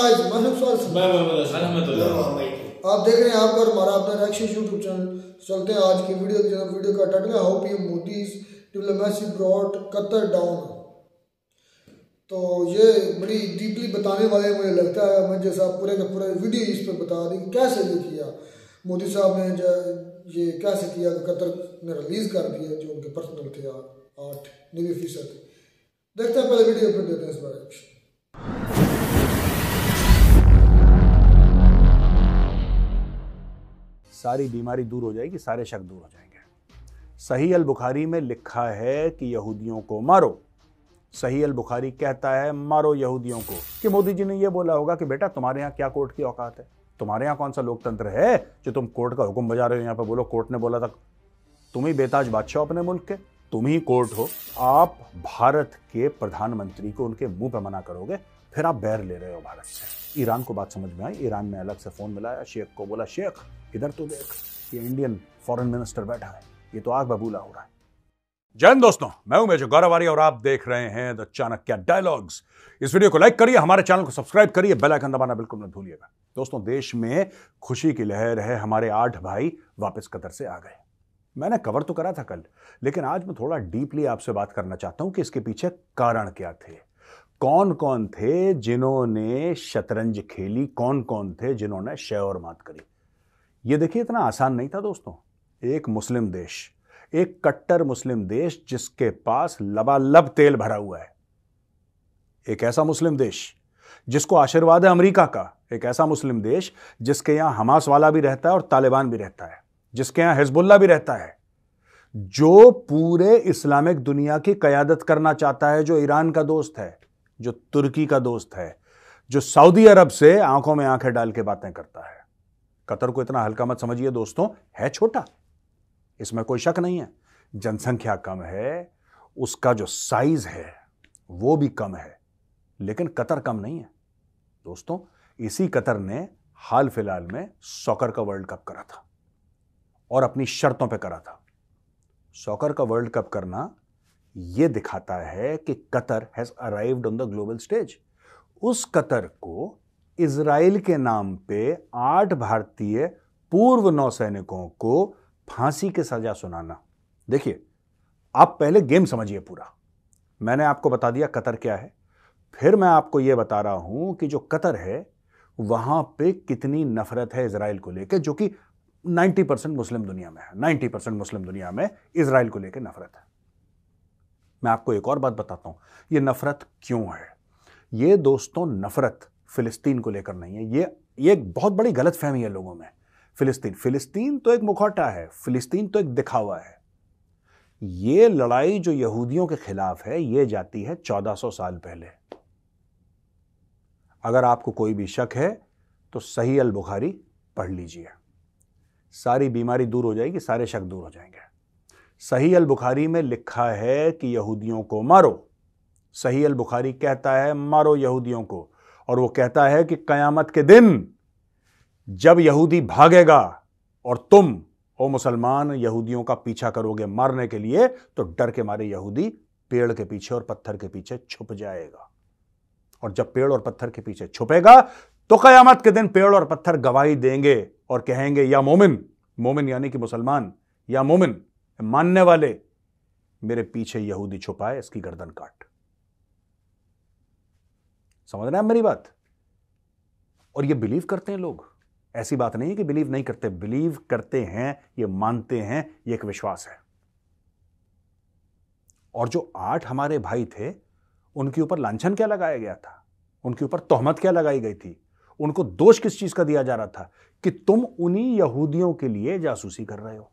आप देख रहे हैं आपका और हमारा अपना नेक्स्ट यूट्यूब चैनल चलते हैं आज की वीडियो की तरफ वीडियो का टाइटल है how PM Modi diplomacy brought Qatar down तो ये बड़ी डीपली बताने वाले मुझे लगता है मैं जैसा पूरे का पूरा वीडियो इस पर बता दें कैसे ये किया मोदी साहब ने ये कैसे किया कतर ने रिलीज कर दिया जो उनके पर्सनल थे आठ नवे फीसद देखते हैं पहले वीडियो पर देते हैं इस बारे में सारी बीमारी दूर हो जाएगी सारे शक दूर हो जाएंगे सही अल बुखारी में लिखा है कि यहूदियों को मारो सही अल बुखारी कहता है मारो यहूदियों को कि मोदी जी ने यह बोला होगा कि बेटा तुम्हारे यहाँ क्या कोर्ट की औकात है तुम्हारे यहाँ कौन सा लोकतंत्र है जो तुम कोर्ट का हुक्म बजा रहे हो यहाँ पर बोलो कोर्ट ने बोला था तुम ही बेताज बादशाह अपने मुल्क के तुम ही कोर्ट हो आप भारत के प्रधानमंत्री को उनके मुंह पर मना करोगे फिर आप बैर ले रहे हो भारत से ईरान को बात समझ में आई ईरान में अलग से फ़ोन मिलाया शेख को बोला शेख इधर तो देख ये इंडियन फॉरेन मिनिस्टर बैठा है ये तो आग बबूला हो रहा है जैन दोस्तों मैं हूं मेजर गौरवारी और आप देख रहे हैं द चाणक्य डायलॉग्स इस वीडियो को लाइक करिए हमारे चैनल को सब्सक्राइब करिए बेल आइकन दबाना बिल्कुल मत भूलिएगा दोस्तों देश में खुशी की लहर है हमारे आठ भाई वापस कतर से आ गए मैंने कवर तो करा था कल लेकिन आज मैं थोड़ा डीपली आपसे बात करना चाहता हूं कि इसके पीछे कारण क्या थे कौन कौन थे जिन्होंने शतरंज खेली कौन कौन थे जिन्होंने शय और मात करी ये देखिए इतना आसान नहीं था दोस्तों एक मुस्लिम देश एक कट्टर मुस्लिम देश जिसके पास लबालब तेल भरा हुआ है एक ऐसा मुस्लिम देश जिसको आशीर्वाद है अमेरिका का एक ऐसा मुस्लिम देश जिसके यहां हमास वाला भी रहता है और तालिबान भी रहता है जिसके यहां हिजबुल्ला भी रहता है जो पूरे इस्लामिक दुनिया की कयादत करना चाहता है जो ईरान का दोस्त है जो तुर्की का दोस्त है जो सऊदी अरब से आंखों में आंखें डाल के बातें करता है कतर को इतना हल्का मत समझिए दोस्तों है छोटा इसमें कोई शक नहीं है जनसंख्या कम है उसका जो साइज है वो भी कम है लेकिन कतर कम नहीं है दोस्तों इसी कतर ने हाल फिलहाल में सॉकर का वर्ल्ड कप करा था और अपनी शर्तों पे करा था सॉकर का वर्ल्ड कप करना यह दिखाता है कि Qatar has arrived on the global stage उस कतर को इसराइल के नाम पे आठ भारतीय पूर्व नौसैनिकों को फांसी की सजा सुनाना देखिए आप पहले गेम समझिए पूरा मैंने आपको बता दिया कतर क्या है फिर मैं आपको यह बता रहा हूं कि जो कतर है वहां पे कितनी नफरत है इसराइल को लेकर जो कि 90 परसेंट मुस्लिम दुनिया में है 90 परसेंट मुस्लिम दुनिया में इसराइल को लेकर नफरत है मैं आपको एक और बात बताता हूं यह नफरत क्यों है ये दोस्तों नफरत फ़िलिस्तीन को लेकर नहीं है ये ये एक बहुत बड़ी गलत फहमी है लोगों में फ़िलिस्तीन फ़िलिस्तीन तो एक मुखौटा है फ़िलिस्तीन तो एक दिखावा है ये लड़ाई जो यहूदियों के खिलाफ है ये जाती है 1400 साल पहले अगर आपको कोई भी शक है तो सही अल बुखारी पढ़ लीजिए सारी बीमारी दूर हो जाएगी सारे शक दूर हो जाएंगे सही अल बुखारी में लिखा है कि यहूदियों को मारो सही अल बुखारी कहता है मारो यहूदियों को और वो कहता है कि कयामत के दिन जब यहूदी भागेगा और तुम ओ मुसलमान यहूदियों का पीछा करोगे मारने के लिए तो डर के मारे यहूदी पेड़ के पीछे और पत्थर के पीछे छुप जाएगा और जब पेड़ और पत्थर के पीछे छुपेगा तो कयामत के दिन पेड़ और पत्थर गवाही देंगे और कहेंगे या मोमिन मोमिन यानी कि मुसलमान या मोमिन मानने वाले मेरे पीछे यहूदी छुपाए इसकी गर्दन काट समझ रहे हैं मेरी बात और ये बिलीव करते हैं लोग ऐसी बात नहीं है कि बिलीव नहीं करते बिलीव करते हैं ये मानते हैं ये एक विश्वास है और जो आठ हमारे भाई थे उनके ऊपर लांछन क्या लगाया गया था उनके ऊपर तोहमत क्या लगाई गई थी उनको दोष किस चीज का दिया जा रहा था कि तुम उन्हीं यहूदियों के लिए जासूसी कर रहे हो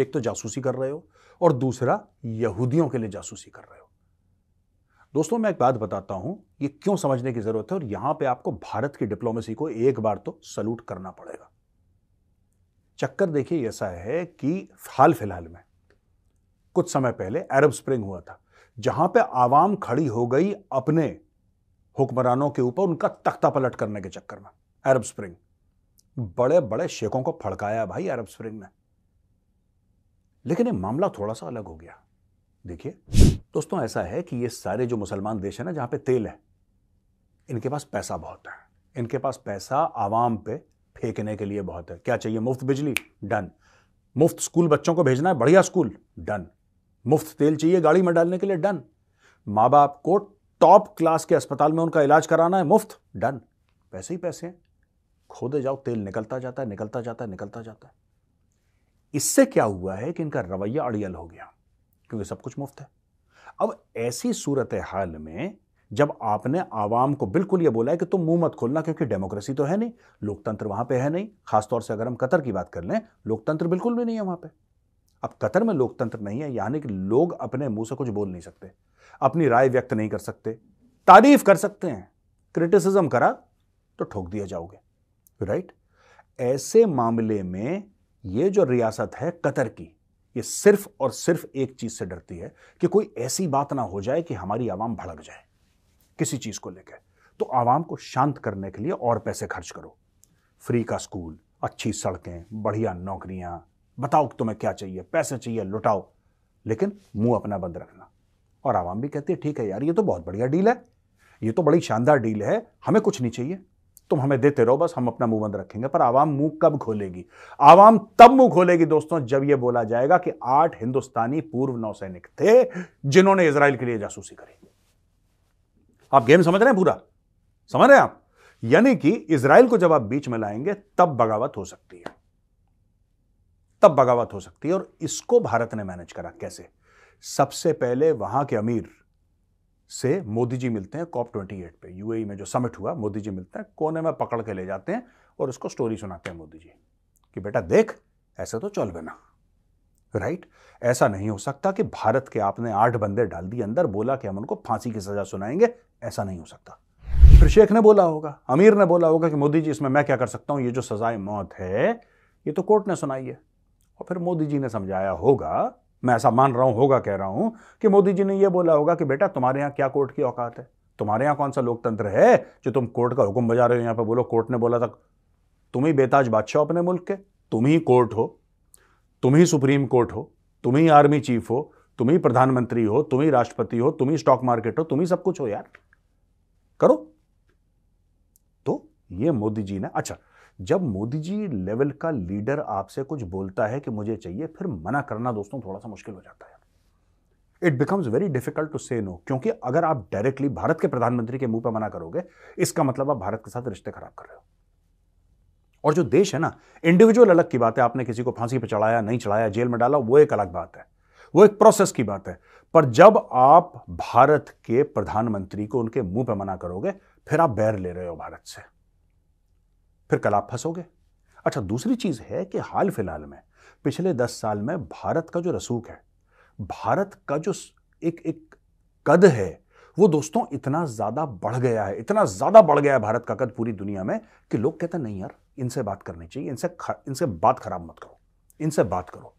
एक तो जासूसी कर रहे हो और दूसरा यहूदियों के लिए जासूसी कर रहे हो दोस्तों मैं एक बात बताता हूं ये क्यों समझने की जरूरत है और यहां पे आपको भारत की डिप्लोमेसी को एक बार तो सल्यूट करना पड़ेगा चक्कर देखिए ऐसा है कि हाल फिलहाल में कुछ समय पहले अरब स्प्रिंग हुआ था जहां पे आवाम खड़ी हो गई अपने हुक्मरानों के ऊपर उनका तख्ता पलट करने के चक्कर में अरब स्प्रिंग बड़े बड़े शेखों को फड़काया भाई अरब स्प्रिंग ने लेकिन ये मामला थोड़ा सा अलग हो गया देखिए दोस्तों ऐसा है कि ये सारे जो मुसलमान देश है ना जहां पे तेल है इनके पास पैसा बहुत है इनके पास पैसा आवाम पे फेंकने के लिए बहुत है क्या चाहिए मुफ्त बिजली डन मुफ्त स्कूल बच्चों को भेजना है बढ़िया स्कूल डन मुफ्त तेल चाहिए गाड़ी में डालने के लिए डन माँ बाप को टॉप क्लास के अस्पताल में उनका इलाज कराना है मुफ्त डन पैसे ही पैसे हैं खोदे जाओ तेल निकलता जाता है निकलता जाता है निकलता जाता है इससे क्या हुआ है कि इनका रवैया अड़ियल हो गया क्योंकि सब कुछ मुफ्त है अब ऐसी सूरत हाल में जब आपने आवाम को बिल्कुल ये बोला है कि तुम मुंह मत खोलना क्योंकि डेमोक्रेसी तो है नहीं लोकतंत्र वहां पे है नहीं खासतौर से अगर हम कतर की बात कर लें लोकतंत्र बिल्कुल भी नहीं है वहां पे अब कतर में लोकतंत्र नहीं है यानी कि लोग अपने मुंह से कुछ बोल नहीं सकते अपनी राय व्यक्त नहीं कर सकते तारीफ कर सकते हैं क्रिटिसिज्म करा तो ठोक दिया जाओगे राइट ऐसे मामले में ये जो रियासत है कतर की ये सिर्फ और सिर्फ एक चीज से डरती है कि कोई ऐसी बात ना हो जाए कि हमारी आवाम भड़क जाए किसी चीज को लेकर तो आवाम को शांत करने के लिए और पैसे खर्च करो फ्री का स्कूल अच्छी सड़कें बढ़िया नौकरियां बताओ तुम्हें क्या चाहिए पैसे चाहिए लुटाओ लेकिन मुंह अपना बंद रखना और आवाम भी कहती है ठीक है यार ये तो बहुत बढ़िया डील है ये तो बड़ी शानदार डील है हमें कुछ नहीं चाहिए तुम हमें देते रहो बस हम अपना मुंह बंद रखेंगे पर आवाम मुंह कब खोलेगी आवाम तब मुंह खोलेगी दोस्तों जब यह बोला जाएगा कि आठ हिंदुस्तानी पूर्व नौसैनिक थे जिन्होंने इसराइल के लिए जासूसी करी आप गेम समझ रहे हैं पूरा समझ रहे हैं आप यानी कि इसराइल को जब आप बीच में लाएंगे तब बगावत हो सकती है तब बगावत हो सकती है और इसको भारत ने मैनेज करा कैसे सबसे पहले वहां के अमीर से मोदी जी मिलते हैं कॉप ट्वेंटी एट पर यू में जो समिट हुआ मोदी जी मिलते हैं कोने में पकड़ के ले जाते हैं और उसको स्टोरी सुनाते हैं मोदी जी कि बेटा देख ऐसा तो चल बना राइट ऐसा नहीं हो सकता कि भारत के आपने आठ बंदे डाल दिए अंदर बोला कि हम उनको फांसी की सजा सुनाएंगे ऐसा नहीं हो सकता फिर शेख ने बोला होगा अमीर ने बोला होगा कि मोदी जी इसमें मैं क्या कर सकता हूं ये जो सजाए मौत है ये तो कोर्ट ने सुनाई है और फिर मोदी जी ने समझाया होगा मैं ऐसा मान रहा हूं होगा कह रहा हूं कि मोदी जी ने यह बोला होगा कि बेटा तुम्हारे यहां क्या कोर्ट की औकात है तुम्हारे यहां कौन सा लोकतंत्र है जो तुम कोर्ट का हुक्म बजा रहे हो यहां पर बोलो कोर्ट ने बोला था तुम ही बेताज बादशाह अपने मुल्क के तुम ही कोर्ट हो तुम ही सुप्रीम कोर्ट हो तुम ही आर्मी चीफ हो तुम ही प्रधानमंत्री हो तुम ही राष्ट्रपति हो तुम ही स्टॉक मार्केट हो तुम ही सब कुछ हो यार करो तो ये मोदी जी ने अच्छा जब मोदी जी लेवल का लीडर आपसे कुछ बोलता है कि मुझे चाहिए फिर मना करना दोस्तों थोड़ा सा मुश्किल हो जाता है it becomes very difficult to say no क्योंकि अगर आप डायरेक्टली भारत के प्रधानमंत्री के मुंह पर मना करोगे इसका मतलब आप भारत के साथ रिश्ते खराब कर रहे हो और जो देश है ना इंडिविजुअल अलग की बात है आपने किसी को फांसी पर चढ़ाया नहीं चढ़ाया जेल में डाला वो एक अलग बात है वो एक प्रोसेस की बात है पर जब आप भारत के प्रधानमंत्री को उनके मुंह पर मना करोगे फिर आप बैर ले रहे हो भारत से फिर कल आप फंसोगे अच्छा दूसरी चीज़ है कि हाल फिलहाल में पिछले दस साल में भारत का जो रसूख है भारत का जो एक एक कद है वो दोस्तों इतना ज़्यादा बढ़ गया है इतना ज़्यादा बढ़ गया है भारत का कद पूरी दुनिया में कि लोग कहते हैं नहीं यार इनसे बात करनी चाहिए इनसे इनसे बात खराब मत करो इनसे बात करो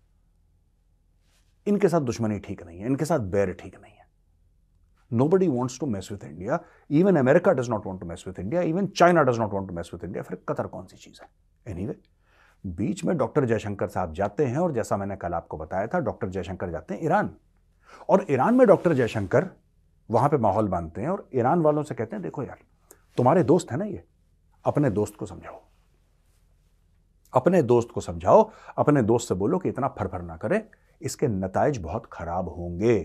इनके साथ दुश्मनी ठीक नहीं है इनके साथ बैर ठीक नहीं है Nobody wants to mess with India. Even America does not want to mess with India. Even China does not want to mess with India. फिर कतर कौन सी चीज़ है एनी anyway, बीच में डॉक्टर जयशंकर साहब जाते हैं और जैसा मैंने कल आपको बताया था डॉक्टर जयशंकर जाते हैं ईरान और ईरान में डॉक्टर जयशंकर वहां पे माहौल बांधते हैं और ईरान वालों से कहते हैं देखो यार तुम्हारे दोस्त है ना ये अपने दोस्त को समझाओ अपने दोस्त को समझाओ अपने दोस्त से बोलो कि इतना फरफर ना करे इसके नतज बहुत खराब होंगे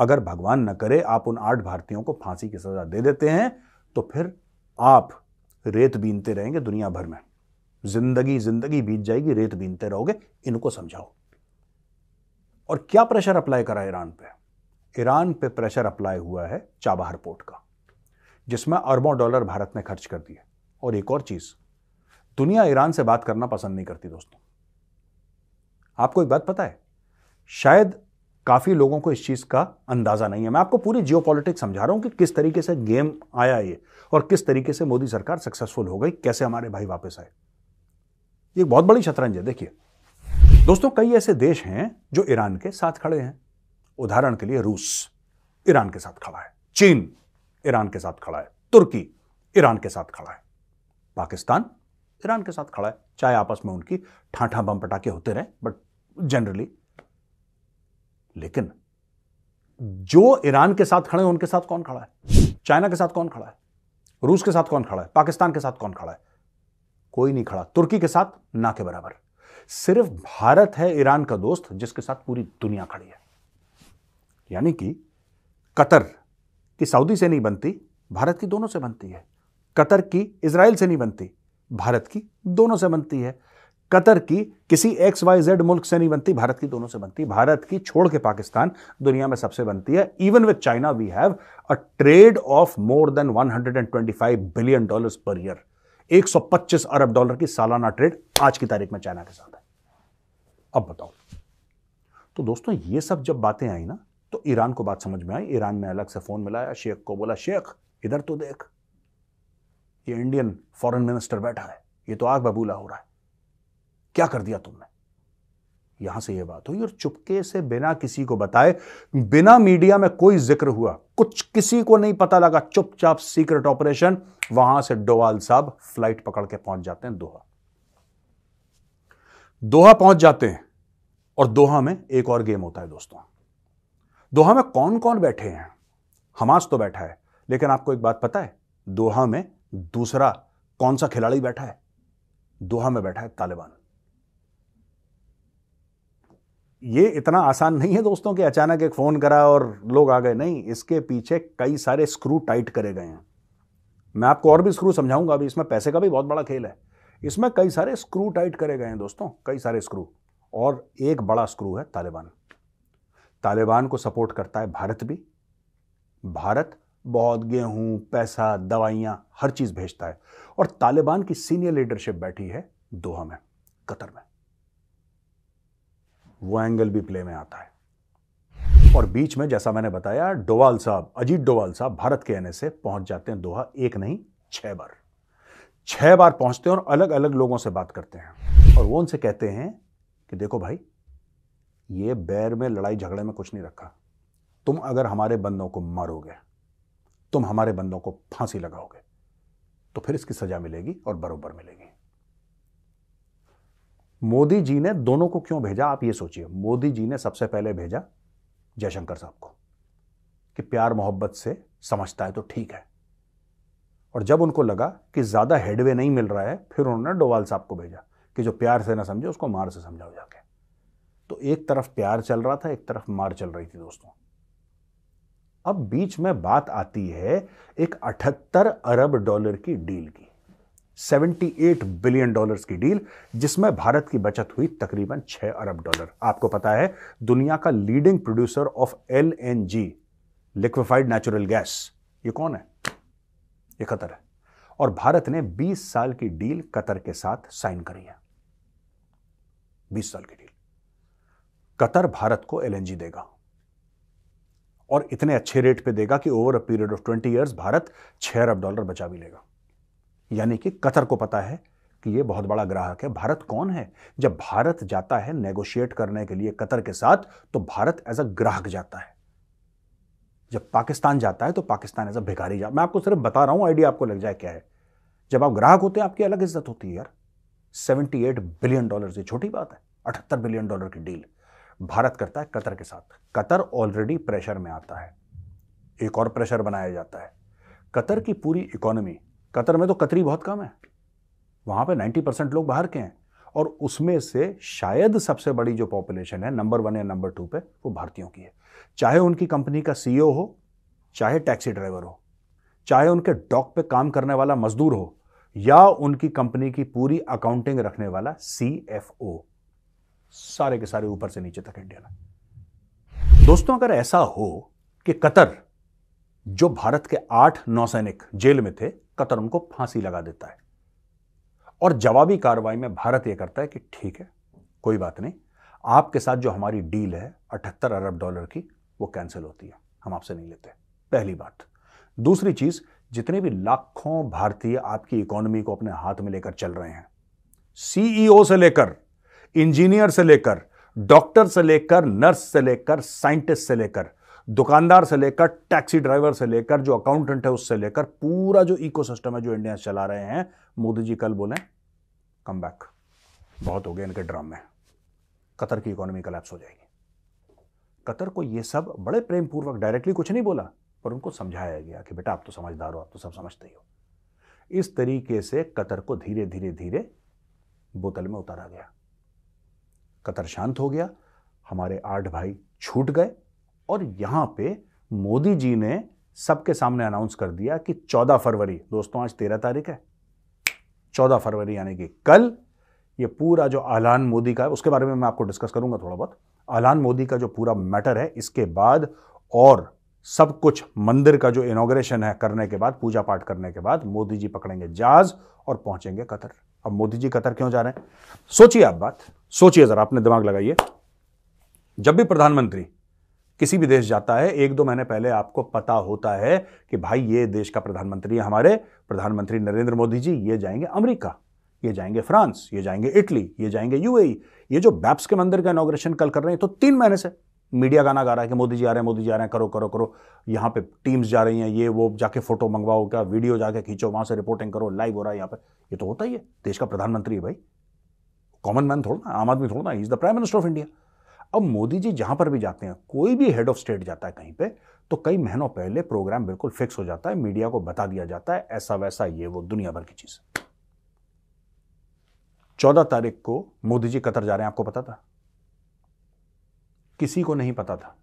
अगर भगवान न करे आप उन आठ भारतीयों को फांसी की सज़ा दे देते हैं तो फिर आप रेत बीनते रहेंगे दुनिया भर में जिंदगी जिंदगी बीत जाएगी रेत बीनते रहोगे इनको समझाओ और क्या प्रेशर अप्लाई करा ईरान पे ईरान पे प्रेशर अप्लाई हुआ है चाबहार पोर्ट का जिसमें अरबों डॉलर भारत ने खर्च कर दिए और एक और चीज़ दुनिया ईरान से बात करना पसंद नहीं करती दोस्तों आपको एक बात पता है शायद काफ़ी लोगों को इस चीज़ का अंदाज़ा नहीं है मैं आपको पूरी जियो समझा रहा हूं कि किस तरीके से गेम आया ये और किस तरीके से मोदी सरकार सक्सेसफुल हो गई कैसे हमारे भाई वापस आए ये बहुत बड़ी शतरंज है देखिए दोस्तों कई ऐसे देश हैं जो ईरान के साथ खड़े हैं उदाहरण के लिए रूस ईरान के साथ खड़ा है चीन ईरान के साथ खड़ा है तुर्की ईरान के साथ खड़ा है पाकिस्तान ईरान के साथ खड़ा है चाहे आपस में उनकी ठाठा बम पटाखे होते रहे बट जनरली लेकिन जो ईरान के साथ खड़े हैं उनके साथ कौन खड़ा है चाइना के साथ कौन खड़ा है रूस के साथ कौन खड़ा है पाकिस्तान के साथ कौन खड़ा है कोई नहीं खड़ा तुर्की के साथ ना के बराबर सिर्फ भारत है ईरान का दोस्त जिसके साथ पूरी दुनिया खड़ी है यानी कि कतर की सऊदी से नहीं बनती भारत की दोनों से बनती है कतर की इसराइल से नहीं बनती भारत की दोनों से बनती है कतर की किसी एक्स वाई जेड मुल्क से नहीं बनती भारत की दोनों से बनती भारत की छोड़ के पाकिस्तान दुनिया में सबसे बनती है even with China we have a trade of more than 125 billion dollars per year 125 अरब डॉलर की सालाना ट्रेड आज की तारीख में चाइना के साथ है अब बताओ तो दोस्तों ये सब जब बातें आई ना तो ईरान को बात समझ में आई ईरान ने अलग से फोन मिलाया शेख को बोला शेख इधर तो देख ये इंडियन फॉरेन मिनिस्टर बैठा है ये तो आग बबूला हो रहा है क्या कर दिया तुमने यहां से यह बात हुई और चुपके से बिना किसी को बताए बिना मीडिया में कोई जिक्र हुआ कुछ किसी को नहीं पता लगा चुपचाप सीक्रेट ऑपरेशन वहां से डोवाल साहब फ्लाइट पकड़ के पहुंच जाते हैं दोहा दोहा पहुंच जाते हैं और दोहा में एक और गेम होता है दोस्तों दोहा में कौन कौन बैठे हैं हमास तो बैठा है लेकिन आपको एक बात पता है दोहा में दूसरा कौन सा खिलाड़ी बैठा है दोहा में बैठा है तालिबान ये इतना आसान नहीं है दोस्तों कि अचानक एक फ़ोन करा और लोग आ गए नहीं इसके पीछे कई सारे स्क्रू टाइट करे गए हैं मैं आपको और भी स्क्रू समझाऊंगा अभी इसमें पैसे का भी बहुत बड़ा खेल है इसमें कई सारे स्क्रू टाइट करे गए हैं दोस्तों कई सारे स्क्रू और एक बड़ा स्क्रू है तालिबान तालिबान को सपोर्ट करता है भारत भी भारत बहुत गेहूं पैसा दवाइयां हर चीज़ भेजता है और तालिबान की सीनियर लीडरशिप बैठी है दोहा में कतर में वो एंगल भी प्ले में आता है और बीच में जैसा मैंने बताया डोवाल साहब अजीत डोवाल साहब भारत के एन से पहुंच जाते हैं दोहा एक नहीं छह बार छह बार पहुंचते हैं और अलग अलग लोगों से बात करते हैं और वो उनसे कहते हैं कि देखो भाई ये बैर में लड़ाई झगड़े में कुछ नहीं रखा तुम अगर हमारे बंदों को मारोगे तुम हमारे बंदों को फांसी लगाओगे तो फिर इसकी सजा मिलेगी और बरोबर मिलेगी मोदी जी ने दोनों को क्यों भेजा आप ये सोचिए मोदी जी ने सबसे पहले भेजा जयशंकर साहब को कि प्यार मोहब्बत से समझता है तो ठीक है और जब उनको लगा कि ज़्यादा हेडवे नहीं मिल रहा है फिर उन्होंने डोवाल साहब को भेजा कि जो प्यार से ना समझे उसको मार से समझाओ जाके तो एक तरफ प्यार चल रहा था एक तरफ मार चल रही थी दोस्तों अब बीच में बात आती है एक अठहत्तर अरब डॉलर की डील की 78 बिलियन डॉलर्स की डील जिसमें भारत की बचत हुई तकरीबन 6 अरब डॉलर आपको पता है दुनिया का leading producer of L N G liquefied natural gas ये कौन है ये कतर है और भारत ने 20 साल की डील कतर के साथ साइन करी है 20 साल की डील कतर भारत को एलएनजी देगा और इतने अच्छे रेट पे देगा कि over a period of 20 years Bharat 6 अरब डॉलर बचा भी लेगा यानी कि कतर को पता है कि ये बहुत बड़ा ग्राहक है भारत कौन है जब भारत जाता है नेगोशिएट करने के लिए कतर के साथ तो भारत एज अ ग्राहक जाता है जब पाकिस्तान जाता है तो पाकिस्तान एज अ भिखारी जाता मैं आपको सिर्फ बता रहा हूं आइडिया आपको लग जाए क्या है जब आप ग्राहक होते हैं आपकी अलग इज्जत होती है यार 78 बिलियन डॉलर ये छोटी बात है अठहत्तर बिलियन डॉलर की डील भारत करता है कतर के साथ कतर ऑलरेडी प्रेशर में आता है एक और प्रेशर बनाया जाता है कतर की पूरी इकोनॉमी कतर में तो कतरी बहुत कम है वहां पे 90 परसेंट लोग बाहर के हैं और उसमें से शायद सबसे बड़ी जो पॉपुलेशन है नंबर वन या नंबर टू पे वो भारतीयों की है चाहे उनकी कंपनी का सीईओ e हो चाहे टैक्सी ड्राइवर हो चाहे उनके डॉक पे काम करने वाला मजदूर हो या उनकी कंपनी की पूरी अकाउंटिंग रखने वाला सी सारे के सारे ऊपर से नीचे तक इंडिया दोस्तों अगर ऐसा हो कि कतर जो भारत के आठ नौसैनिक जेल में थे कतर उनको फांसी लगा देता है और जवाबी कार्रवाई में भारत यह करता है कि ठीक है कोई बात नहीं आपके साथ जो हमारी डील है अठहत्तर अरब डॉलर की वो कैंसिल होती है हम आपसे नहीं लेते पहली बात दूसरी चीज जितने भी लाखों भारतीय आपकी इकोनॉमी को अपने हाथ में लेकर चल रहे हैं सीईओ से लेकर इंजीनियर से लेकर डॉक्टर से लेकर नर्स से लेकर साइंटिस्ट से लेकर दुकानदार से लेकर टैक्सी ड्राइवर से लेकर जो अकाउंटेंट है उससे लेकर पूरा जो इकोसिस्टम है जो इंडिया चला रहे हैं मोदी जी कल बोले कम बैक बहुत हो गया इनके ड्राम में कतर की इकोनॉमी कलेप्स हो जाएगी कतर को ये सब बड़े प्रेम पूर्वक डायरेक्टली कुछ नहीं बोला पर उनको समझाया गया कि बेटा आप तो समझदार हो आप तो सब समझते ही हो इस तरीके से कतर को धीरे धीरे धीरे बोतल में उतारा गया कतर शांत हो गया हमारे आठ भाई छूट गए और यहाँ पे मोदी जी ने सबके सामने अनाउंस कर दिया कि 14 फरवरी दोस्तों आज 13 तारीख है 14 फरवरी यानी कि कल ये पूरा जो आलान मोदी का है उसके बारे में मैं आपको डिस्कस करूंगा थोड़ा बहुत आलान मोदी का जो पूरा मैटर है इसके बाद और सब कुछ मंदिर का जो इनोग्रेशन है करने के बाद पूजा पाठ करने के बाद मोदी जी पकड़ेंगे जहाज और पहुंचेंगे कतर अब मोदी जी कतर क्यों जा रहे हैं सोचिए आप बात सोचिए जरा अपने दिमाग लगाइए जब भी प्रधानमंत्री किसी भी देश जाता है एक दो महीने पहले आपको पता होता है कि भाई ये देश का प्रधानमंत्री हमारे प्रधानमंत्री नरेंद्र मोदी जी ये जाएंगे अमेरिका ये जाएंगे फ्रांस ये जाएंगे इटली ये जाएंगे यूएई ये जो बैप्स के मंदिर का इनोग्रेशन कल कर रहे हैं तो तीन महीने से मीडिया गाना गा रहा है कि मोदी जी आ रहे हैं मोदी जी आ रहे हैं करो करो करो यहाँ पे टीम्स जा रही हैं ये वो जाके फोटो मंगवाओ क्या वीडियो जाके खींचो वहाँ से रिपोर्टिंग करो लाइव हो रहा है यहाँ पर ये तो होता ही है देश का प्रधानमंत्री है भाई कॉमन मैन थोड़ा ना आम आदमी थोड़ा ना is the prime minister of India अब मोदी जी जहां पर भी जाते हैं कोई भी हेड ऑफ स्टेट जाता है कहीं पे तो कई महीनों पहले प्रोग्राम बिल्कुल फिक्स हो जाता है मीडिया को बता दिया जाता है ऐसा वैसा ये वो दुनिया भर की चीज़ चौदह तारीख को मोदी जी कतर जा रहे हैं आपको पता था किसी को नहीं पता था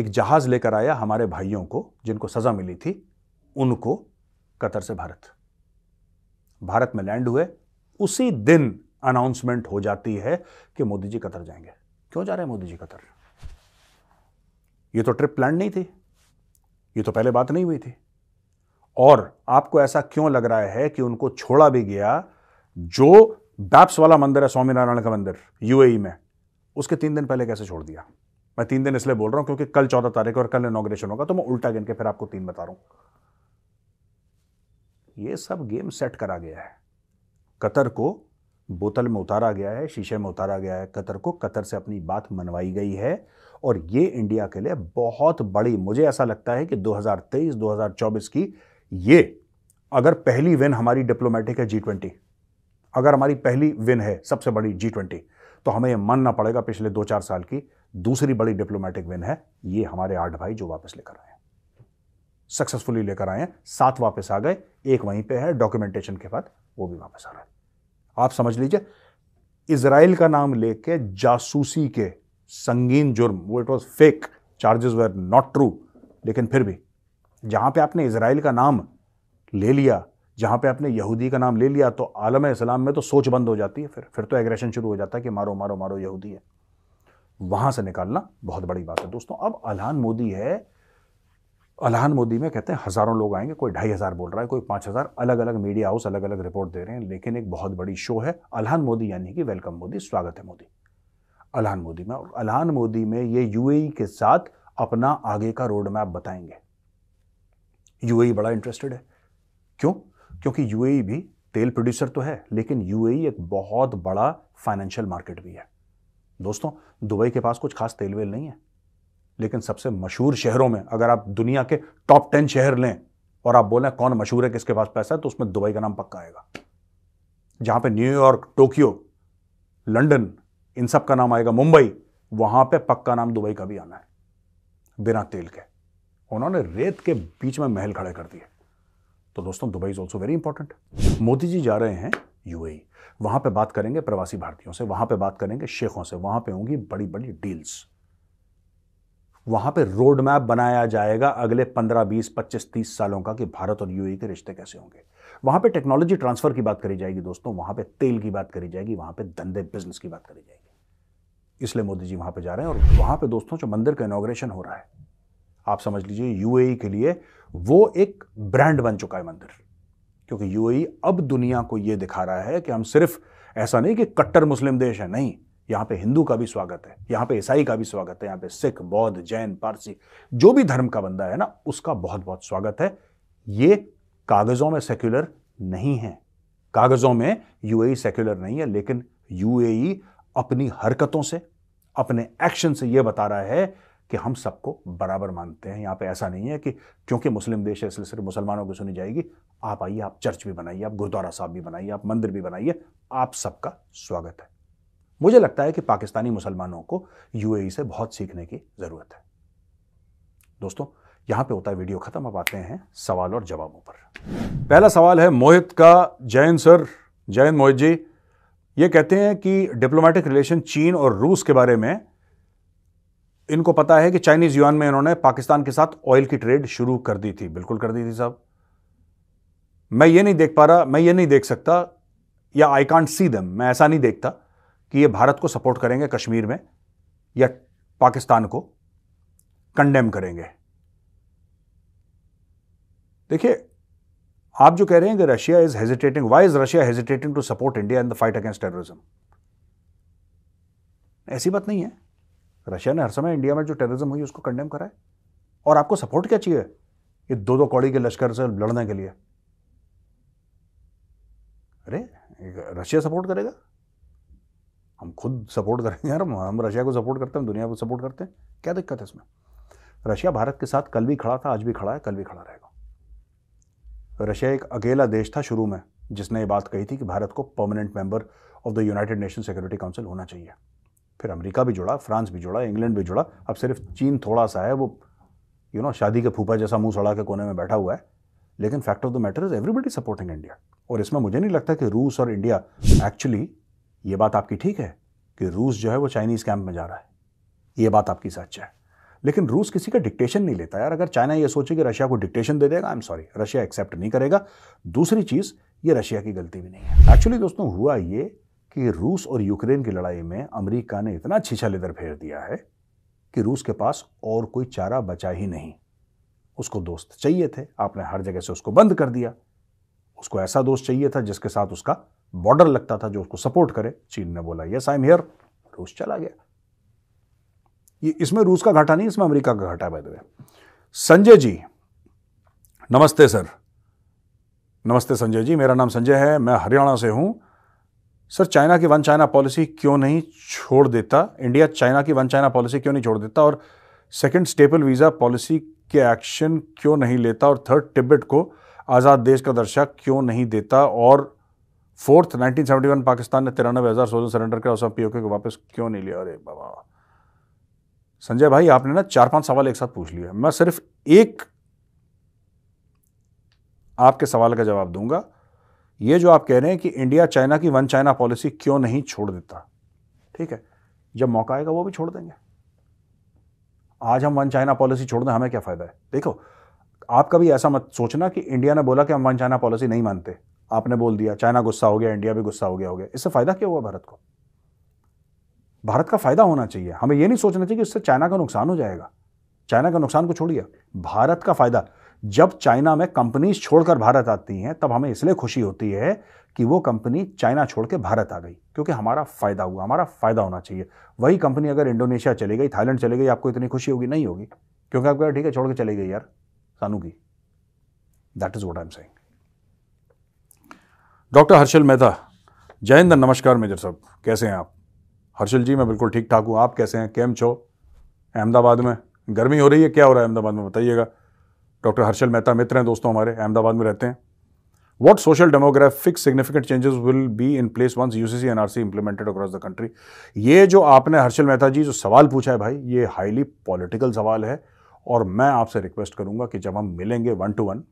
एक जहाज लेकर आया हमारे भाइयों को जिनको सजा मिली थी उनको कतर से भारत भारत में लैंड हुए उसी दिन अनाउंसमेंट हो जाती है कि मोदी जी कतर जाएंगे क्यों जा रहे हैं मोदी जी कतर ये तो ट्रिप प्लान नहीं थी ये तो पहले बात नहीं हुई थी और आपको ऐसा क्यों लग रहा है कि उनको छोड़ा भी गया जो बैप्स वाला मंदिर है स्वामीनारायण का मंदिर यूएई में उसके तीन दिन पहले कैसे छोड़ दिया मैं तीन दिन इसलिए बोल रहा हूं क्योंकि कल चौदह तारीख और कल इनोग्रेशन होगा तो मैं उल्टा गिन के फिर आपको तीन बता रहा हूं यह सब गेम सेट करा गया है कतर को बोतल में उतारा गया है शीशे में उतारा गया है कतर को कतर से अपनी बात मनवाई गई है और ये इंडिया के लिए बहुत बड़ी मुझे ऐसा लगता है कि 2023-2024 की ये अगर पहली विन हमारी डिप्लोमेटिक है जी ट्वेंटी अगर हमारी पहली विन है सबसे बड़ी जी ट्वेंटी तो हमें यह मानना पड़ेगा पिछले दो चार साल की दूसरी बड़ी डिप्लोमेटिक विन है ये हमारे आठ भाई जो वापस लेकर आए सक्सेसफुली लेकर आए हैं सात वापस आ गए एक वहीं पे है डॉक्यूमेंटेशन के बाद वो भी वापस आ रहा है आप समझ लीजिए इसराइल का नाम लेके जासूसी के संगीन जुर्म वो it was fake charges were not true लेकिन फिर भी जहां पे आपने इसराइल का नाम ले लिया जहां पे आपने यहूदी का नाम ले लिया तो आलम इस्लाम में तो सोच बंद हो जाती है फिर फिर तो एग्रेशन शुरू हो जाता है कि मारो मारो मारो यहूदी है वहां से निकालना बहुत बड़ी बात है दोस्तों अब अलहान मोदी है अलहान मोदी में कहते हैं हज़ारों लोग आएंगे कोई ढाई हज़ार बोल रहा है कोई पाँच हज़ार अलग अलग मीडिया हाउस अलग अलग रिपोर्ट दे रहे हैं लेकिन एक बहुत बड़ी शो है अलहान मोदी यानी कि वेलकम मोदी स्वागत है मोदी अलहान मोदी में और अलहान मोदी में ये यूएई e के साथ अपना आगे का रोड मैप बताएंगे यूएई e बड़ा इंटरेस्टेड है क्यों क्योंकि यूएई e भी तेल प्रोड्यूसर तो है लेकिन यूएई एक बहुत बड़ा फाइनेंशियल मार्केट भी है दोस्तों दुबई के पास कुछ खास तेल वेल नहीं है लेकिन सबसे मशहूर शहरों में अगर आप दुनिया के टॉप टेन शहर लें और आप बोलें कौन मशहूर है किसके पास पैसा है तो उसमें दुबई का नाम पक्का आएगा जहां पे न्यूयॉर्क टोक्यो लंदन इन सब का नाम आएगा मुंबई वहां पे पक्का नाम दुबई का भी आना है बिना तेल के उन्होंने रेत के बीच में महल खड़े कर दिए तो दोस्तों Dubai is also very important Modi ji जा रहे हैं यूएई e। वहां पे बात करेंगे प्रवासी भारतीयों से वहां पे बात करेंगे शेखों से वहां पे होंगी बड़ी बड़ी डील्स वहां पे रोड मैप बनाया जाएगा अगले 15, 20, 25, 30 सालों का कि भारत और यूएई के रिश्ते कैसे होंगे वहां पे टेक्नोलॉजी ट्रांसफर की बात करी जाएगी दोस्तों वहां पे तेल की बात करी जाएगी वहां पे धंधे बिजनेस की बात करी जाएगी इसलिए मोदी जी वहां पे जा रहे हैं और वहां पे दोस्तों जो मंदिर का इनोग्रेशन हो रहा है आप समझ लीजिए यूएई के लिए वो एक ब्रांड बन चुका है मंदिर क्योंकि यूएई अब दुनिया को यह दिखा रहा है कि हम सिर्फ ऐसा नहीं कि कट्टर मुस्लिम देश है नहीं यहाँ पे हिंदू का भी स्वागत है यहाँ पे ईसाई का भी स्वागत है यहाँ पे सिख बौद्ध जैन पारसी जो भी धर्म का बंदा है ना उसका बहुत बहुत स्वागत है ये कागज़ों में सेक्युलर नहीं है कागज़ों में यूएई सेक्युलर e नहीं है लेकिन यूएई e अपनी हरकतों से अपने एक्शन से यह बता रहा है कि हम सबको बराबर मानते हैं यहां पे ऐसा नहीं है कि क्योंकि मुस्लिम देश है इसलिए सिर्फ मुसलमानों को सुनी जाएगी आप आइए आप चर्च भी बनाइए आप गुरुद्वारा साहब भी बनाइए आप मंदिर भी बनाइए आप सबका स्वागत है मुझे लगता है कि पाकिस्तानी मुसलमानों को यूएई e से बहुत सीखने की ज़रूरत है दोस्तों यहां पे होता है वीडियो ख़त्म अब आते हैं सवाल और जवाबों पर पहला सवाल है मोहित का जैन सर जैन मोहित जी ये कहते हैं कि डिप्लोमेटिक रिलेशन चीन और रूस के बारे में इनको पता है कि चाइनीज युआन में इन्होंने पाकिस्तान के साथ ऑयल की ट्रेड शुरू कर दी थी बिल्कुल कर दी थी साहब मैं ये नहीं देख पा रहा मैं ये नहीं देख सकता या आई कांट सी दम मैं ऐसा नहीं देखता कि ये भारत को सपोर्ट करेंगे कश्मीर में या पाकिस्तान को कंडेम करेंगे देखिए आप जो कह रहे हैं कि Russia is hesitating why is Russia hesitating to support India in the fight against terrorism ऐसी बात नहीं है रशिया ने हर समय इंडिया में जो टेररिज्म हुई उसको कंडेम करा है और आपको सपोर्ट क्या चाहिए ये दो दो कौड़ी के लश्कर से लड़ने के लिए अरे रशिया सपोर्ट करेगा हम खुद सपोर्ट करेंगे यार हम रशिया को सपोर्ट करते हैं दुनिया को सपोर्ट करते हैं क्या दिक्कत है इसमें रशिया भारत के साथ कल भी खड़ा था आज भी खड़ा है कल भी खड़ा रहेगा रशिया एक अकेला देश था शुरू में जिसने ये बात कही थी कि भारत को permanent member of the United Nation Security Council होना चाहिए फिर अमेरिका भी जुड़ा फ्रांस भी जुड़ा इंग्लैंड भी जुड़ा अब सिर्फ चीन थोड़ा सा है वो यू you नो know, शादी के फूफा जैसा मुंह सड़ा के कोने में बैठा हुआ है लेकिन fact of the matter is everybody supporting India और इसमें मुझे नहीं लगता कि रूस और इंडिया एक्चुअली ये बात आपकी ठीक है कि रूस जो है वो चाइनीज़ कैंप में जा रहा है ये बात आपकी सच है लेकिन रूस किसी का डिक्टेशन नहीं लेता यार अगर चाइना ये सोचे कि रशिया को डिक्टेशन दे देगा I am sorry Russia accept नहीं करेगा दूसरी चीज़ ये रशिया की गलती भी नहीं है एक्चुअली दोस्तों हुआ ये कि रूस और यूक्रेन की लड़ाई में अमेरिका ने इतना छिछल इधर फेर दिया है कि रूस के पास और कोई चारा बचा ही नहीं उसको दोस्त चाहिए थे आपने हर जगह से उसको बंद कर दिया उसको ऐसा दोस्त चाहिए था जिसके साथ उसका बॉर्डर लगता था जो उसको सपोर्ट करे चीन ने बोला यस आई एम हियर रूस चला गया ये इसमें रूस का घाटा नहीं इसमें अमेरिका का घाटा है संजय जी नमस्ते सर नमस्ते संजय जी मेरा नाम संजय है मैं हरियाणा से हूं सर चाइना की वन चाइना पॉलिसी क्यों नहीं छोड़ देता इंडिया चाइना की वन चाइना पॉलिसी क्यों नहीं छोड़ देता और सेकंड स्टेपल वीज़ा पॉलिसी के एक्शन क्यों नहीं लेता और थर्ड टिब्बट को आज़ाद देश का दर्शा क्यों नहीं देता और फोर्थ 1971 पाकिस्तान ने तिरानवे हज़ार सोलह सरेंडर किया उसमें पीओके को वापस क्यों नहीं लिया अरे बाबा संजय भाई आपने ना चार पांच सवाल एक साथ पूछ लिया मैं सिर्फ एक आपके सवाल का जवाब दूंगा ये जो आप कह रहे हैं कि इंडिया चाइना की वन चाइना पॉलिसी क्यों नहीं छोड़ देता ठीक है जब मौका आएगा वो भी छोड़ देंगे आज हम वन चाइना पॉलिसी छोड़ दें हमें क्या फ़ायदा है देखो आप कभी ऐसा मत सोचना कि इंडिया ने बोला कि हम वन चाइना पॉलिसी नहीं मानते आपने बोल दिया चाइना गुस्सा हो गया इंडिया भी गुस्सा हो गया हो गया इससे फ़ायदा क्या हुआ भारत को भारत का फ़ायदा होना चाहिए हमें यह नहीं सोचना चाहिए कि इससे चाइना का नुकसान हो जाएगा चाइना का नुकसान को छोड़िए भारत का फ़ायदा जब चाइना में कंपनीज छोड़कर भारत आती हैं तब हमें इसलिए खुशी होती है कि वो कंपनी चाइना छोड़ के भारत आ गई क्योंकि हमारा फ़ायदा हुआ हमारा फ़ायदा होना चाहिए वही कंपनी अगर इंडोनेशिया चली गई थाईलैंड चली गई आपको इतनी खुशी होगी नहीं होगी क्योंकि आपको यार ठीक है छोड़ के चली गई यार सानू की that is what I am saying doctor Harshal Mehta Jayendra नमस्कार मेजर साहब कैसे हैं आप हर्षल जी मैं बिल्कुल ठीक ठाक हूँ आप कैसे हैं कैम छो अहमदाबाद में गर्मी हो रही है क्या हो रहा है अहमदाबाद में बताइएगा डॉक्टर हर्षल मेहता मित्र हैं दोस्तों हमारे अहमदाबाद में रहते हैं changes will be in place once you see C N R C implemented across the country ये जो आपने हर्षल मेहता जी जो सवाल पूछा है भाई ये हाईली पॉलिटिकल सवाल है और मैं आपसे रिक्वेस्ट करूंगा कि जब हम मिलेंगे वन टू वन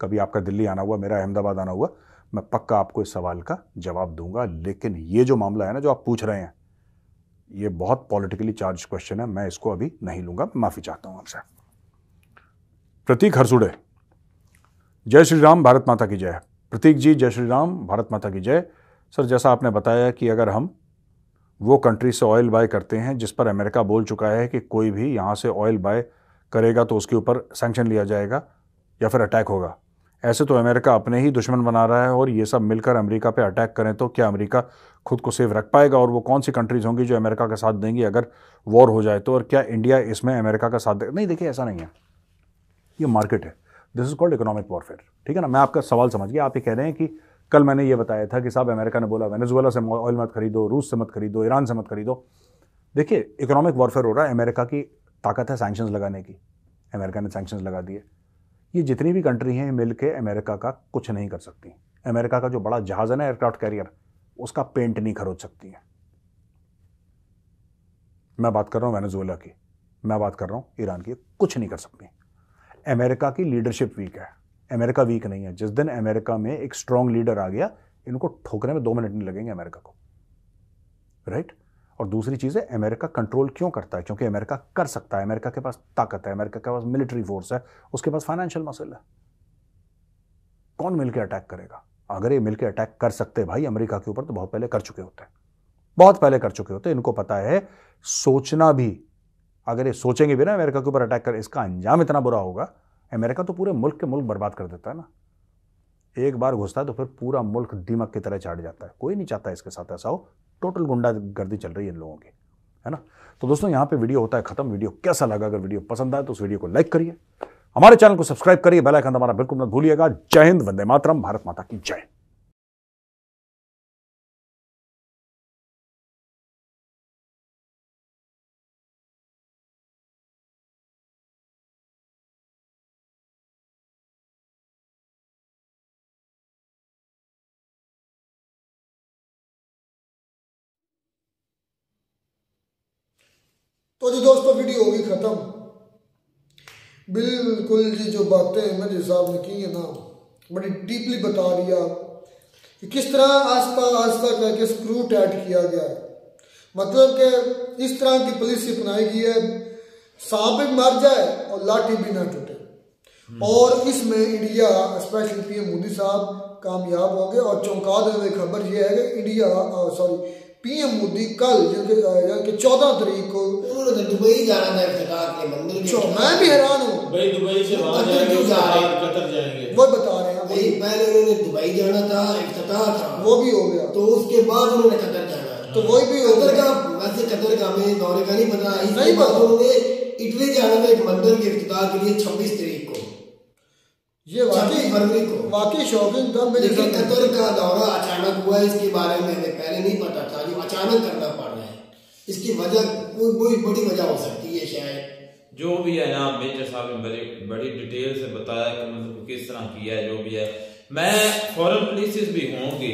कभी आपका दिल्ली आना हुआ मेरा अहमदाबाद आना हुआ मैं पक्का आपको इस सवाल का जवाब दूंगा लेकिन ये जो मामला है ना जो आप पूछ रहे हैं ये बहुत पॉलिटिकली चार्ज क्वेश्चन है मैं इसको अभी नहीं लूंगा माफ़ी चाहता हूं आपसे प्रतीक हरसुड़े जय श्री राम भारत माता की जय प्रतीक जी जय श्री राम भारत माता की जय सर जैसा आपने बताया कि अगर हम वो कंट्री से ऑयल बाय करते हैं जिस पर अमेरिका बोल चुका है कि कोई भी यहाँ से ऑयल बाय करेगा तो उसके ऊपर सैंक्शन लिया जाएगा या फिर अटैक होगा ऐसे तो अमेरिका अपने ही दुश्मन बना रहा है और ये सब मिलकर अमेरिका पे अटैक करें तो क्या अमेरिका खुद को सेफ रख पाएगा और वो कौन सी कंट्रीज़ होंगी जो अमेरिका का साथ देंगी अगर वॉर हो जाए तो और क्या इंडिया इसमें अमेरिका का साथ दे नहीं देखिए ऐसा नहीं है ये मार्केट है this is called economic warfare ठीक है ना मैं आपका सवाल समझ गया आप ये कह रहे हैं कि कल मैंने ये बताया था कि साहब अमेरिका ने बोला वेनेजुएला से ऑयल मत खरीदो रूस से मत खरीदो ईरान से मत खरीदो देखिए इकोनॉमिक वॉरफेयर हो रहा है अमेरिका की ताकत है सैंक्शंस लगाने की अमेरिका ने सैंक्शंस लगा दिए ये जितनी भी कंट्री हैं मिल के अमेरिका का कुछ नहीं कर सकती अमेरिका का जो बड़ा जहाज़ है ना एयरक्राफ्ट कैरियर उसका पेंट नहीं खरोच सकती है मैं बात कर रहा हूं वेनेजुएला की मैं बात कर रहा हूं ईरान की कुछ नहीं कर सकती अमेरिका की लीडरशिप वीक है अमेरिका वीक नहीं है जिस दिन अमेरिका में एक स्ट्रांग लीडर आ गया इनको ठोकने में दो मिनट नहीं लगेंगे अमेरिका को राइट right? और दूसरी चीज़ है अमेरिका कंट्रोल क्यों करता है क्योंकि अमेरिका कर सकता है अमेरिका के पास ताकत है अमेरिका के पास मिलिट्री फोर्स है उसके पास फाइनेंशियल मसल है कौन मिलकर अटैक करेगा अगर ये मिलकर अटैक कर सकते भाई अमेरिका के ऊपर तो बहुत पहले कर चुके होते हैं बहुत पहले कर चुके होते इनको पता है सोचना भी अगर ये सोचेंगे भी ना अमेरिका के ऊपर अटैक कर इसका अंजाम इतना बुरा होगा अमेरिका तो पूरे मुल्क के मुल्क बर्बाद कर देता है ना एक बार घुसता है तो फिर पूरा मुल्क दीमक की तरह चढ़ जाता है कोई नहीं चाहता इसके साथ ऐसा हो टोटल गुंडा गर्दी चल रही है इन लोगों की है ना तो दोस्तों यहां पे वीडियो होता है खत्म वीडियो कैसा लगा अगर वीडियो पसंद आए तो उस वीडियो को लाइक करिए हमारे चैनल को सब्सक्राइब करिए बेल आइकन हमारा बिल्कुल मत भूलिएगा जय हिंद वंदे मातरम भारत माता की जय और तो जो दोस्तों वीडियो होगी ख़त्म बिल्कुल जी जो बातें मेरे हिसाब ने की है ना बड़ी डीपली बता दिया कि किस तरह आस्था आस्था करके स्क्रू टाइट किया गया है मतलब कि इस तरह की पॉलिसी अपनाई गई है सांप भी मर जाए और लाठी भी ना टूटे हम्म। और इसमें इंडिया स्पेशली पीएम मोदी साहब कामयाब हो गए और चौंका देने वाली खबर यह है कि इंडिया सॉरी पीएम मोदी कल यानी चौदह तारीख को तो दुबई जाना था इफ्तार के मंदिर अच्छा, मैं भी हैरान हूँ भाई दुबई से वहां जाएंगे कतर जाएंगे वो बता रहे हैं भाई पहले उन्होंने दुबई जाना था इफ्तार था वो भी हो गया तो उसके बाद उन्होंने कतर जाना तो वही भी कतर का वैसे कतर का हमें दौरे का नहीं पता नहीं पता उन्होंने इटली जाना था एक मंदिर के इफ्तार के लिए छब्बीस तारीख को ये वाकई फरवरी को वाकई शौकिंग था मेरे कतर का दौरा अचानक हुआ इसके बारे में हमें पहले नहीं पता अचानक करना पड़ रहा है इसकी वजह कोई बड़ी वजह हो सकती है शायद जो भी है ना मेजर साहब ने बड़ी बड़ी डिटेल से बताया कि मतलब किस तरह किया है जो भी है मैं फॉरन पुलिस भी होंगे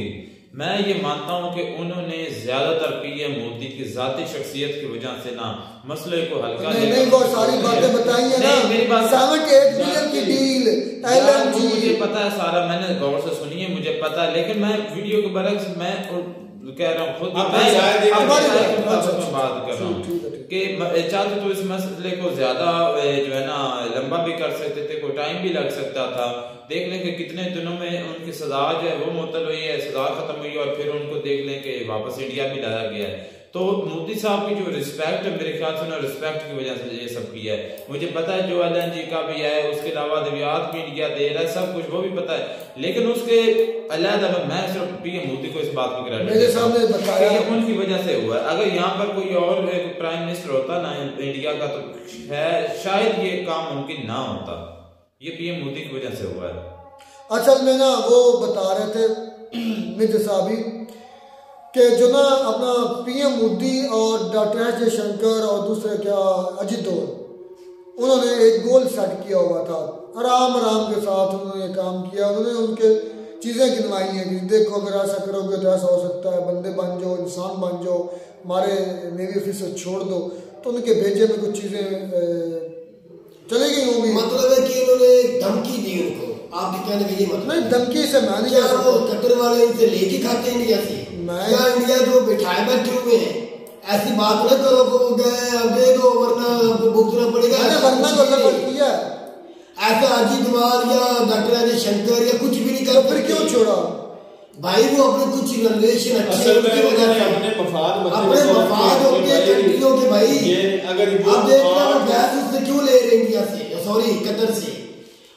मैं ये मानता हूँ कि उन्होंने ज्यादातर पीएम मोदी की जाती शख्सियत की वजह से ना मसले को हल्का नहीं, नहीं बहुत सारी बातें बताई मेरी बात मिलियन की डील मुझे पता है सारा मैंने गौर से सुनी है मुझे पता है लेकिन मैं वीडियो के बरक्स मैं और कह रहा हूँ खुद बात कर रहा हूँ चाहते तो इस मसले को ज्यादा जो है ना लंबा भी कर सकते थे कोई टाइम भी लग सकता था देख लें कि कितने दिनों में उनकी सजा जो है वो मुतल हुई है सजा खत्म हुई है और फिर उनको देख लें कि वापस इंडिया भी लाया गया है तो मोदी साहब की जो रिस्पेक्ट है मेरे ख्याल से ना रिस्पेक्ट की वजह से ये सब किया है मुझे पता है जो एल जी का भी है उसके अलावा दवियात मीडिया दे रहा है सब कुछ वो भी पता है लेकिन उसके अल्लाह मैं सिर्फ पी एम मोदी को इस बात की करा उनकी वजह से हुआ है अगर यहाँ पर कोई और प्राइम मिनिस्टर होता ना इंडिया का तो है शायद ये काम मुमकिन ना होता ये पीएम मोदी की वजह से हुआ है असल में ना वो बता रहे थे मित्र साहब कि जो ना अपना पीएम मोदी और डॉक्टर एस जयशंकर और दूसरे क्या अजित दौर उन्होंने एक गोल सेट किया हुआ था आराम आराम के साथ उन्होंने काम किया उन्होंने उनके चीज़ें गिनवाई हैं कि देखो अगर ऐसा करोगे तो ऐसा हो सकता है बंदे बन जाओ इंसान बन जाओ हमारे नेवी ऑफिसर छोड़ दो तो उनके भेजे में कुछ चीज़ें चली गई होंगी मतलब है कि उन्होंने धमकी दी उनको आपके कहने का ये मतलब नहीं धमकी से मैं नहीं कह सकता कट्टर वाले इनसे लेके खाते हैं नहीं ऐसे नया इंडिया जो बिठाए बैठे हुए हैं ऐसी बात ना तो लोग अगले अब दो वरना आपको भुगतना पड़ेगा ऐसा अजीत कुमार या डॉक्टर अजय शंकर या कुछ भी नहीं कर तो फिर क्यों छोड़ा भाई वो अपने कुछ रिलेशन अच्छे अपने वफाद होते कंट्रियों भाई आप देख रहे हो गैस उससे क्यों ले रहे इंडिया से सॉरी कतर से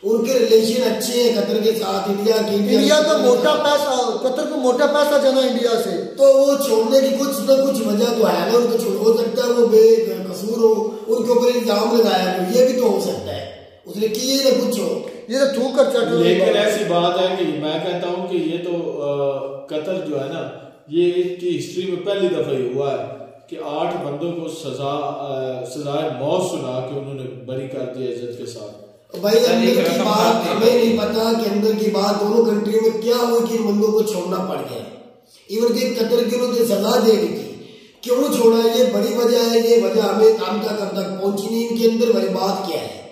उनके रिलेशन अच्छे हैं कतर के साथ इंडिया की इंडिया तो का मोटा पैसा कतर को मोटा पैसा जाना इंडिया से तो वो छोड़ने की कुछ ना कुछ वजह तो है ना उनको तो छोड़ हो सकता है वो बेकसूर हो उनके ऊपर इल्जाम लगाया तो ये भी तो हो सकता है उसने किए ना कुछ हो ये तो थूक कर चढ़ लेकिन ऐसी बात है कि मैं कहता हूँ कि ये तो कतर जो है ना ये की हिस्ट्री में पहली दफा ही हुआ है कि आठ बंदों को सजा सजाए मौत सुना के उन्होंने बरी कर दिया इज्जत के साथ भाई अंदर की बात हमें नहीं पता कि अंदर की बात दोनों कंट्री में क्या हुआ कि बंदों को छोड़ना पड़ गया इवन के कतर की उन्होंने सजा दे रही थी क्यों छोड़ा ये बड़ी वजह है ये वजह हमें काम का कब तक पहुंची नहीं इनके अंदर वाली बात क्या है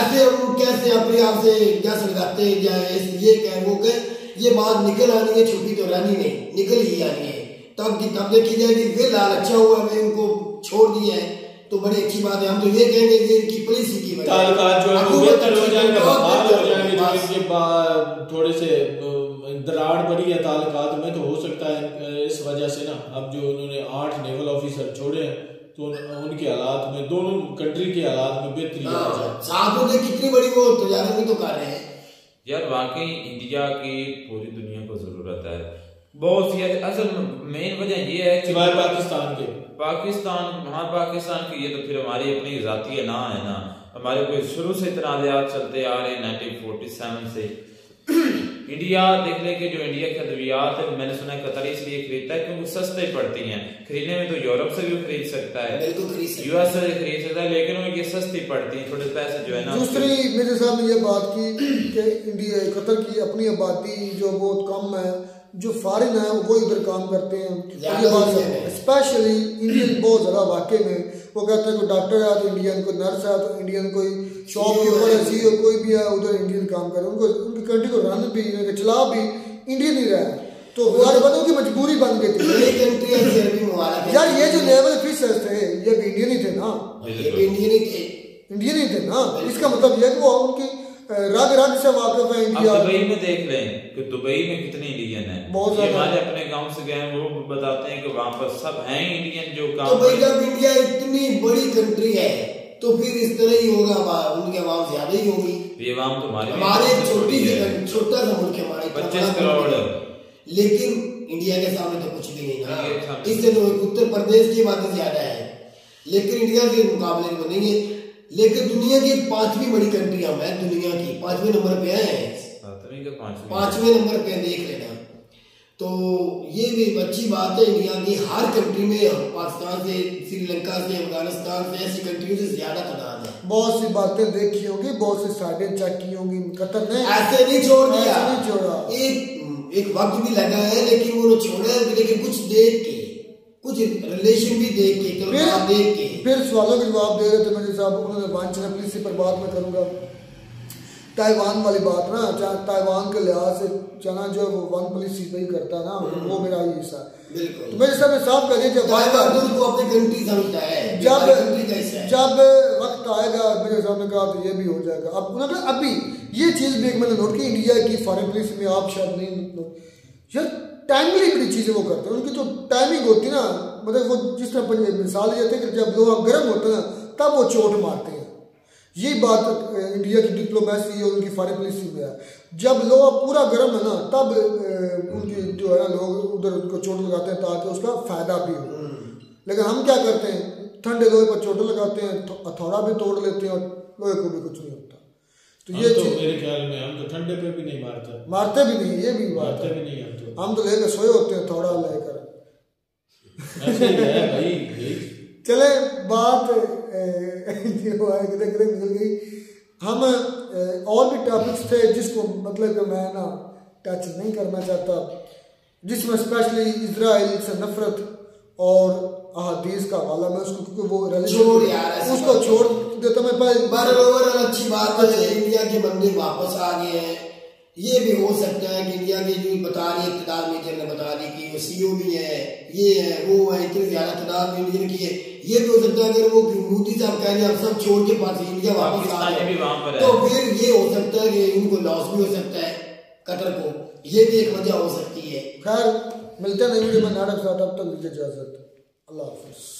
ऐसे हम कैसे अपने आप से क्या समझाते ये कह वो कह ये बात निकल आनी है छुट्टी तो रानी नहीं निकल ही आनी है तब की तब देखी जाएगी फिर लाल अच्छा हुआ हमें उनको छोड़ दिया है तो बड़ी अच्छी बात है हम तो ये कहेंगे कि इनकी पॉलिसी की वजह से जो है बेहतर हो तो थोड़े से दरार पड़ी है तालकात में तो हो सकता है इस वजह से ना अब जो उन्होंने आठ नेवल ऑफिसर छोड़े हैं तो उनके हालात में दोनों कंट्री के हालात में बेहतरी हाँ, साथ में कितनी बड़ी वो तजारत तो, तो कर रहे हैं यार वाकई इंडिया की पूरी दुनिया को जरूरत है बहुत सी असल मेन वजह ये है सिवाय पाकिस्तान के पाकिस्तान वहाँ पाकिस्तान की ये तो फिर हमारी अपनी ज़ाती ना है ना हमारे कोई शुरू से तनाज़ात चलते आ रहे हैं नाइनटीन फोर्टी सेवन से इंडिया देख लें कि जो इंडिया के अद्वियात है मैंने सुना है कतर इसलिए खरीदता है क्योंकि सस्ते पड़ती हैं खरीदने में तो यूरोप से भी खरीद सकता है यूएस से खरीद सकता है लेकिन उनकी सस्ती पड़ती है थोड़े पैसे जो है ना दूसरी मेरे साथ ये बात की कि इंडिया कतर की अपनी आबादी जो बहुत कम है जो फॉरन है वो इधर काम करते हैं स्पेशली इंडियन बहुत ज़्यादा वाक़े में वो कहते हैं कोई डॉक्टर है तो इंडियन कोई नर्स है तो इंडियन कोई शॉपकीपर है सी कोई भी है उधर इंडियन काम कर उनको उनकी कंट्री को रन भी चला भी इंडियन ही रहा तो तो गर्भवतों की मजबूरी बन गई थी यार ये जो लेवल फिशर्स थे ये इंडियन ही थे ना इंडियन ही थे इंडियन ही थे ना इसका मतलब यह कि वो उनकी रग रग से वाकिफ है इंडिया दुबई में देख लें कि दुबई में कितने इंडियन हैं बहुत ज्यादा हमारे अपने गांव से गए वो बताते हैं कि वहां पर सब हैं इंडियन जो काम तो भाई जब इंडिया इतनी बड़ी कंट्री है तो फिर इस तरह ही होगा उनकी आवाम ज्यादा ही होगी तो ये आवाम तो हमारे हमारे छोटी सी छोटा सा मुल्क हमारे पच्चीस करोड़ लेकिन इंडिया के सामने तो कुछ भी नहीं इससे तो उत्तर प्रदेश की आबादी ज्यादा है लेकिन इंडिया के मुकाबले में तो नहीं है लेकिन दुनिया की पांचवी बड़ी कंट्री हम है दुनिया की पांचवें नंबर पे है पांचवें नंबर पे देख लेना तो ये भी अच्छी बात है इंडिया की हर कंट्री में पाकिस्तान से श्रीलंका से अफगानिस्तान से ऐसी कंट्रियों से ज्यादा तादाद है बहुत सी बातें देखी होगी बहुत सी साइडें चेक की होंगी कतर ने ऐसे नहीं छोड़ दिया नहीं छोड़ा एक एक वक्त भी लगा है लेकिन वो छोड़ा है लेकिन कुछ देख के कुछ रिलेशन भी देख के फिर, देख के फिर सवालों के जवाब दे रहे थे मेरे साहब उन्होंने वांछना पुलिस पर बात मैं करूँगा ताइवान वाली बात ना चाहे ताइवान के लिहाज से चना जो है वो वन पुलिस चीज ही करता ना वो हम्म। मेरा ये हिस्सा तो मेरे साथ में साफ कर दिया जब जब जब वक्त आएगा मेरे साहब ने कहा तो ये भी हो जाएगा अब उन्होंने अभी ये चीज भी एक मैंने नोट की इंडिया की फॉरन पुलिस में आप शायद नहीं यार टाइमली बड़ी चीज़ें वो करते हैं उनकी जो टाइमिंग होती है ना मतलब वो जिस तरह पंजे मिसाल देते हैं कि जब लोहा गर्म होता है ना तब वो चोट मारते हैं ये बात इंडिया की डिप्लोमेसी और उनकी फॉरन पॉलिसी में है जब लोहा पूरा गर्म है ना तब उनकी जो है ना लोग उधर उनको चोट लगाते हैं ताकि उसका फायदा भी हो हम्म। लेकिन हम क्या करते हैं ठंडे लोहे पर चोट लगाते हैं हथौड़ा भी तोड़ लेते हैं और लोहे को भी कुछ नहीं होता तो ये तो मेरे ख्याल में हम तो ठंडे पे भी नहीं मारते मारते भी नहीं ये भी मारते भी नहीं तो। हम तो लेने सोए होते हैं थोड़ा लेकर चले बात जो है किधर किधर निकल गई हम और भी टॉपिक्स थे जिसको मतलब कि मैं ना टच नहीं करना चाहता जिसमें स्पेशली इसराइल से नफरत और अहादीस का वाला मैं उसको क्योंकि वो छोड़ यार उसको छोड़ देता मैं अच्छी बात है इंडिया के मंदिर वापस आ गए हैं ये भी हो सकता है कि इंडिया की जो बता रही है मीटर ने बता दी कि वो सी ओ भी है ये है वो है इतनी ज्यादा तादाद में इंडियन की है ये भी हो सकता है अगर वो मोदी साहब कह रहे हैं सब छोड़ के पास इंडिया वापस आ रहे तो फिर ये हो सकता है कि उनको लॉस भी हो सकता है कतर को ये भी एक वजह हो सकती है खैर मिलते नहीं मुझे मैं नाटक साहब तब तक इजाजत अल्लाह हाफिज़